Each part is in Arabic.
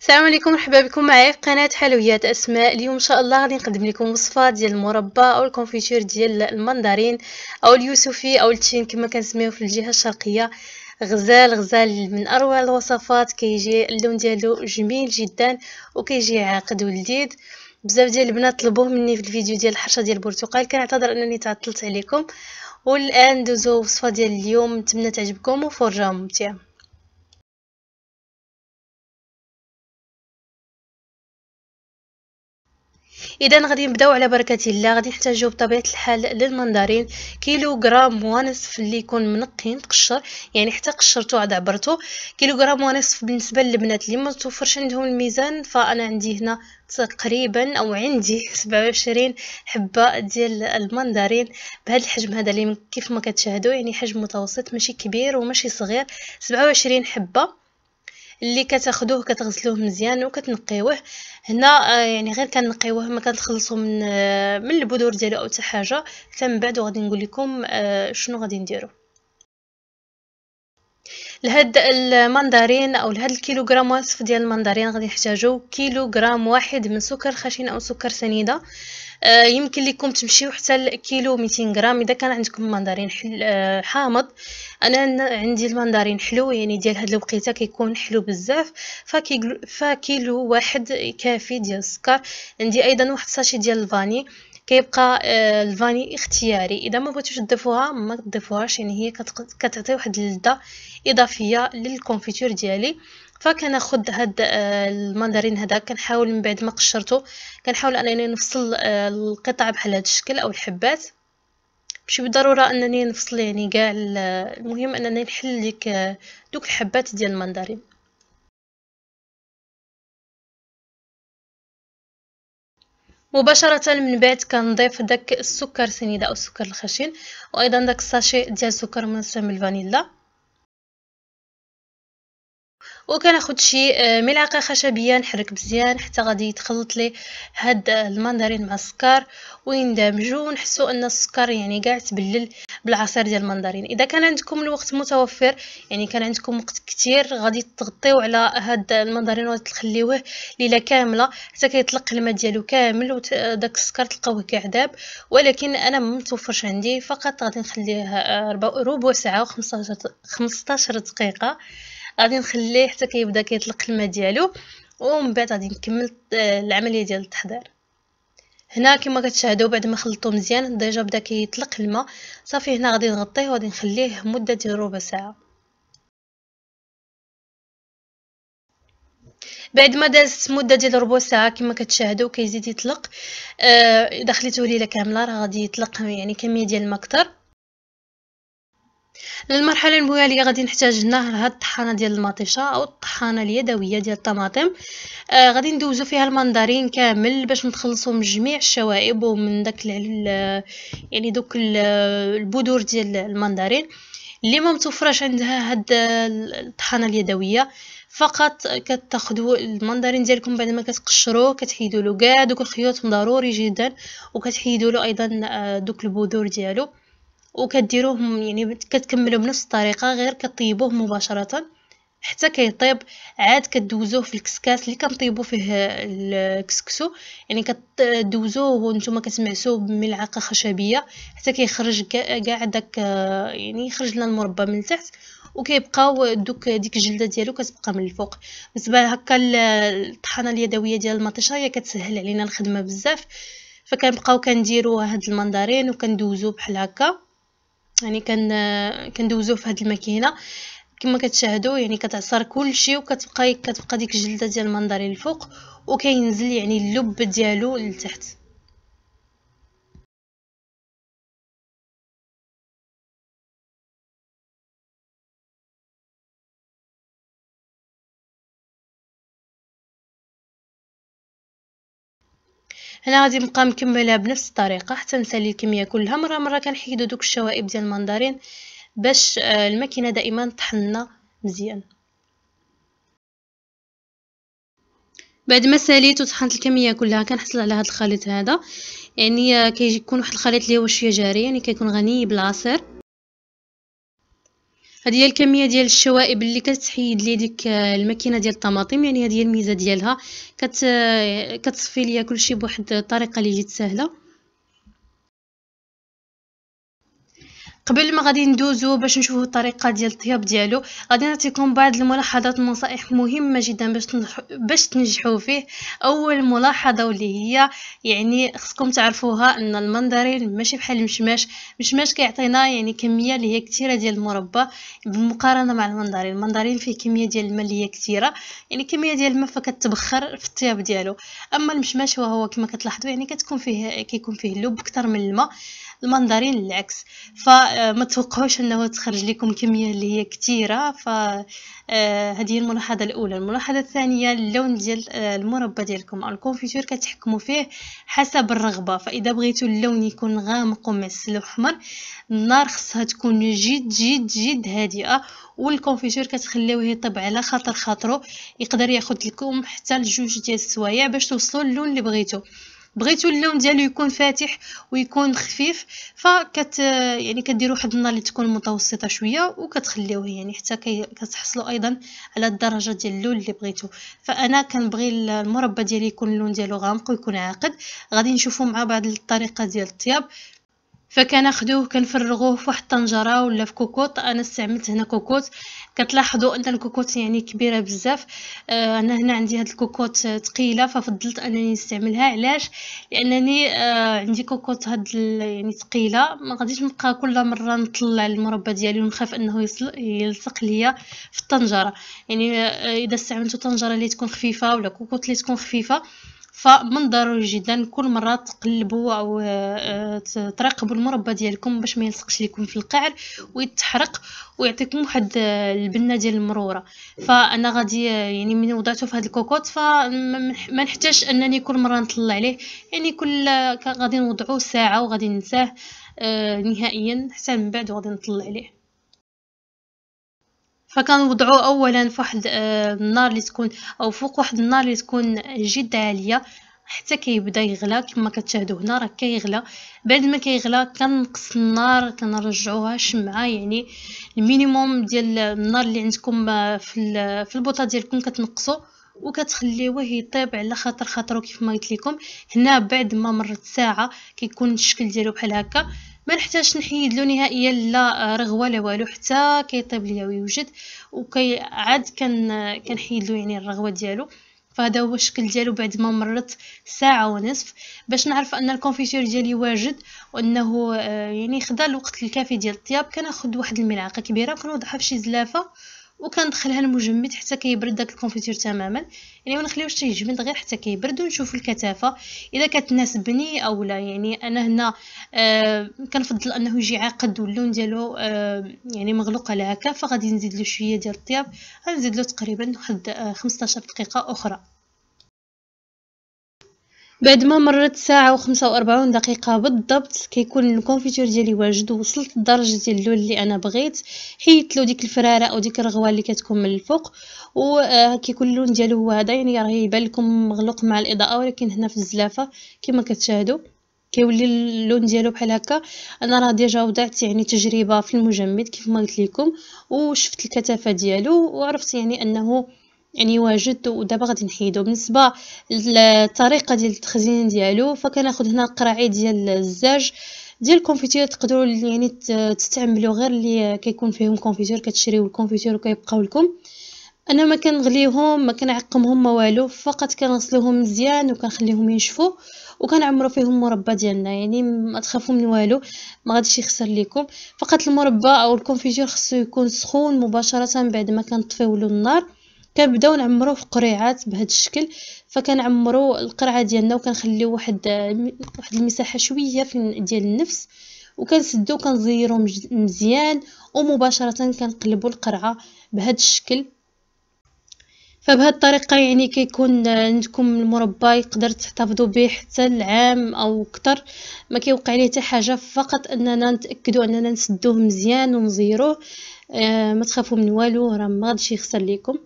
السلام عليكم مرحبا بكم معايا في قناه حلويات اسماء اليوم ان شاء الله غادي نقدم لكم وصفه ديال المربى او الكونفيتير ديال المندرين او اليوسفي او التين كما كنسميوه في الجهه الشرقيه غزال غزال من اروع الوصفات كيجي اللون ديالو جميل جدا وكيجي عاقد ولذيذ بزاف ديال البنات طلبوه مني في الفيديو ديال الحرشه ديال البرتقال كنعتذر انني تعطلت عليكم والان دوزو وصفه ديال اليوم نتمنى تعجبكم وفرجه ممتعه اذا غادي نبداو على بركه الله غادي نحتاجو بطبيعه الحال للمندرين كيلو غرام ونصف اللي يكون منقي تقشر يعني حتى قشرته عاد عبرته كيلو غرام ونصف بالنسبه للبنات اللي ما توفرش عندهم الميزان فانا عندي هنا تقريبا او عندي 27 حبه ديال المندرين بهذا الحجم هذا اللي كيف ما كتشاهدوا يعني حجم متوسط ماشي كبير وماشي صغير 27 حبه اللي كتاخذوه كتغسلوه مزيان وكتنقيوه هنا آه، يعني غير كنقيوه ما كنخلصوا من آه، من البذور ديالو او حتى حاجه حتى من بعد غادي نقول لكم آه، شنو غادي نديرو لهاد المندرين او لهاد الكيلوغرام وصف ديال المندرين غادي نحتاجو كيلوغرام واحد من سكر خشن او سكر سنيده آه، يمكن لكم تمشيو حتى لكيلو 200 غرام اذا كان عندكم ماندارين آه، حامض انا عندي المندرين حلو يعني ديال هاد الوقيته كيكون حلو بزاف فكيلو فكيلو واحد كافي ديال السكر عندي ايضا واحد ساشي ديال الفاني كيبقى آه، الفاني اختياري اذا ما بغيتوش تضيفوها ما تضيفوهاش يعني هي كتعطي واحد اللذه اضافيه للكونفيتور ديالي فكناخد هاد آه، الماندرين هذا كنحاول من بعد ما قشرته كنحاول انني نفصل آه، القطع بحال هذا الشكل او الحبات ماشي بالضروره انني نفصل يعني كاع آه، المهم انني نحل لك دوك الحبات ديال الماندرين مباشرة من بعد كنضيف داك السكر سنيدة أو السكر الخشن وأيضا داك الساشي ديال السكر من منسم الفانيلا وكناخذ شي آه، ملعقه خشبيه نحرك مزيان حتى غادي يتخلط لي هاد آه، المندرين مع السكر ويندمجوا ونحسوا ان السكر يعني كاع تبلل بالعصير ديال المندرين اذا كان عندكم الوقت متوفر يعني كان عندكم وقت كتير غادي تغطيو على هاد آه، المندرين وتخليوه ليله كامله حتى كيطلق الماء ديالو كامل وداك السكر تلقاوه كاع داب ولكن انا ما متوفرش عندي فقط غادي نخليه ربع ساعه و15 دقيقه غادي نخليه حتى كيبدا كيطلق الماء ديالو ومن بعد غادي نكمل آه، العمليه ديال التحضير هنا كما كتشاهدوا بعد ما خلطو مزيان ديجا بدا كيطلق الماء صافي هنا غادي نغطيه وغادي نخليه مده ديال ربع ساعه بعد ما دازت مده ديال ربع ساعه كما كتشاهدوا كيزيد يطلق اذا آه خليتوه ليله كامله راه غادي يطلق يعني كميه ديال الماء كثر المرحله المواليه غادي نحتاج هنا هاد الطحانه ديال المطيشه او الطحانه اليدويه ديال الطماطم آه غادي ندوزو فيها المندرين كامل باش نتخلصو من جميع الشوائب ومن داك يعني دوك البذور ديال المندرين اللي ما متوفرش عندها هاد الطحانه اليدويه فقط كتاخذوا المندرين ديالكم بعد ما كتقشروه كتحيدوا له كاع دوك الخيوط ضروري جدا وكتحيدوا له ايضا آه، دوك البذور ديالو وكديروهم يعني كتكملوا بنفس الطريقه غير كطيبوه مباشره حتى كيطيب عاد كدوزوه في الكسكاس اللي كنطيبو فيه الكسكسو يعني كدوزوه وانتم كتمعسوه بملعقه خشبيه حتى كيخرج كاع داك يعني يخرج لنا المربى من تحت وكيبقاو دوك ديك الجلده ديالو كتبقى من الفوق بالنسبه هكا الطحانه اليدويه ديال المطيشه هي كتسهل علينا الخدمه بزاف فكنبقاو كنديروا هاد المندرين وكندوزو بحال هكا يعني كن كندوزو في هذه الماكينه كما كتشاهدوا يعني كتعصر كلشي وكتبقى كتبقى ديك الجلده ديال المندرين الفوق وكينزل يعني اللب ديالو لتحت هنا غادي نبقى مكمله بنفس الطريقه حتى نسالي الكميه كلها مره مره كنحيدو دوك الشوائب ديال المندرين باش آه، الماكينه دائما طحن مزيان بعد ما ساليت وطحنت الكميه كلها كنحصل على هذا الخليط هذا يعني آه، كيكون واحد الخليط اللي هو شويه جاري يعني كيكون غني بالعصير هذه هي الكميه ديال الشوائب اللي كتحيد لي ديك آه، الماكينه ديال الطماطم يعني هذه هي الميزه ديالها كت آه، كتصفي ليا كلشي بواحد الطريقه اللي جات سهله قبل ما غادي ندوزو باش نشوفو الطريقه ديال الطياب ديالو غادي نعطيكم بعض الملاحظات النصائح مهمه جدا باش تنجحو باش تنجحوا فيه اول ملاحظه واللي هي يعني خصكم تعرفوها ان المندرين ماشي بحال المشماش المشماش كيعطينا يعني كميه اللي هي كثيره ديال المربى بالمقارنه مع المندرين المندرين فيه كميه ديال الماء اللي هي كثيره يعني كميه ديال الماء فكتبخر في الطياب ديالو اما المشماش وهو كما كتلاحظوا يعني كتكون فيه كيكون فيه اللب اكثر من الماء المندرين العكس فما آه، توقعوش انه تخرج لكم كميه اللي هي كثيره ف آه، هذه هي الملاحظه الاولى الملاحظه الثانيه اللون ديال آه، المربى ديالكم او الكونفيتور كتحكموا فيه حسب الرغبه فاذا بغيتوا اللون يكون غامق ومع الاحمر النار خصها تكون جد جد جد هادئه والكونفيتور كتخليوه يطيب على خاطر خاطرو يقدر ياخذ لكم حتى لجوج ديال السوايع باش توصلوا اللون اللي بغيتو بغيتو اللون ديالو يكون فاتح ويكون خفيف فكت يعني كديروا واحد النار اللي تكون متوسطه شويه وكتخليوه يعني حتى كتحصلوا ايضا على الدرجه ديال اللون اللي بغيتو فانا كنبغي المربى ديالي يكون اللون ديالو غامق ويكون عاقد غادي نشوفوا مع بعض الطريقه ديال الطياب فكناخدوه كنفرغوه فواحد الطنجره ولا في كوكوط انا استعملت هنا كوكوط كتلاحظوا ان الكوكوط يعني كبيره بزاف آه انا هنا عندي هاد الكوكوط ثقيله ففضلت انني نستعملها علاش لانني آه عندي كوكوط هاد يعني ثقيله ما غاديش نبقى كل مره نطلع المربى ديالي ونخاف انه يلصق ليا في الطنجره يعني آه اذا استعملت طنجره اللي تكون خفيفه ولا كوكوط اللي تكون خفيفه فمن ضروري جدا كل مره تقلبوا او آه، آه، تراقبوا المربى ديالكم باش ما يلصقش لكم في القعر ويتحرق ويعطيكم واحد آه، البنه ديال المروره فانا غادي يعني من وضعته في هذا الكوكوط فما نحتاجش انني كل مره نطلع عليه يعني كل غادي نوضعه ساعه وغادي ننساه نهائيا حتى من بعد وغادي نطلع عليه وضعوا اولا فواحد آه، النار اللي تكون او فوق واحد النار اللي تكون جد عاليه حتى كيبدا يغلى كما كتشاهدوا هنا راه كيغلى بعد ما كيغلى كنقص النار كنرجعوها شمعه يعني المينيموم ديال النار اللي عندكم آه، في في البوطه ديالكم كتنقصوا وكتخليوه يطيب على خاطر خاطرو كيف ما قلت لكم هنا بعد ما مرت ساعه كيكون الشكل ديالو بحال هكا ما نحتاجش نحيد له نهائيا لا آه، رغوه لا والو حتى كيطيب ليا ويوجد وكي عاد كن كنحيد له يعني الرغوه ديالو فهذا هو الشكل ديالو بعد ما مرت ساعه ونصف باش نعرف ان الكونفيتير ديالي واجد وانه آه، يعني خدا الوقت الكافي ديال الطياب كناخذ واحد الملعقه كبيره كنوضعها فشي زلافه وكندخلها المجمد حتى كيبرد داك الكونفيتير تماما يعني ما نخليوش تيجمد غير حتى كيبرد ونشوف الكثافه اذا كتناسبني او لا يعني انا هنا آه كنفضل انه يجي عاقد واللون ديالو آه يعني مغلوق على هكا فغادي نزيد له شويه ديال الطياب غنزيد له تقريبا واحد 15 آه، دقيقه اخرى بعد ما مرت ساعه وخمسة وأربعون دقيقه بالضبط كيكون الكونفيتور ديالي واجد وصلت الدرجة ديال اللون اللي انا بغيت حيت لو ديك الفراره او ديك الرغوه اللي كتكون من الفوق وكيكون آه، اللون ديالو هو هذا يعني راه يبان لكم مغلوق مع الاضاءه ولكن هنا في الزلافه كما كتشاهدوا كيولي اللون ديالو بحال هكا انا راه ديجا وضعت يعني تجربه في المجمد كيف ما قلت لكم وشفت الكثافه ديالو وعرفت يعني انه يعني واجد ودابا غادي نحيدو بالنسبه للطريقه ديال التخزين ديالو فكناخذ هنا قراعي ديال الزاج ديال الكونفيتير تقدروا يعني تستعملوا غير اللي كيكون فيهم كونفيتير كتشريو الكونفيتير وكيبقاو لكم انا ما كنغليهم ما كنعقمهم ما والو فقط كنغسلوهم مزيان وكنخليهم ينشفوا وكنعمروا فيهم مربى ديالنا يعني ما تخافوا من والو ما غاديش يخسر لكم فقط المربى او الكونفيتير خصو يكون سخون مباشره بعد ما كنطفيو له النار كنبداو نعمرو في قريعات بهذا الشكل فكنعمرو القرعه ديالنا وكنخليو واحد واحد المساحه شويه فين ديال النفس وكنسدو وكنزيرو مزيان ومباشره كنقلبو القرعه بهذا الشكل فبهاد الطريقه يعني كيكون عندكم المربى يقدر تحتفظوا به حتى العام او اكثر ما كيوقع ليه حتى حاجه فقط اننا نتاكدوا اننا نسدوه مزيان ونزيروه آه ما تخافوا من والو راه ما غاديش يخسر لكم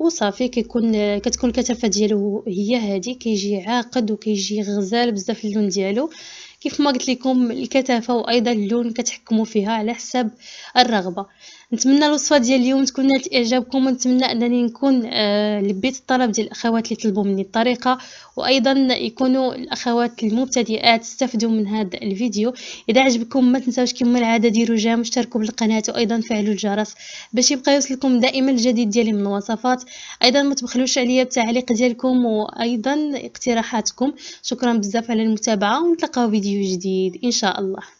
وصافي كيكون كتكون الكثافه ديالو هي هذه كيجي عاقد وكيجي غزال بزاف اللون ديالو كيف ما قلت لكم الكثافه وايضا اللون كتحكموا فيها على حساب الرغبه نتمنى الوصفه ديال اليوم تكون نالت اعجابكم ونتمنى انني نكون آه لبيت الطلب ديال الاخوات اللي طلبوا مني الطريقه وايضا يكونوا الاخوات المبتدئات استفدوا من هذا الفيديو اذا عجبكم ما تنساوش كما العاده ديروا جيم واشتركوا بالقناه وايضا فعلوا الجرس باش يبقى يوصلكم دائما الجديد ديالي من الوصفات ايضا ما تبخلوش عليا بالتعليق ديالكم وايضا اقتراحاتكم شكرا بزاف على المتابعه ونتلاقاو فيديو جديد ان شاء الله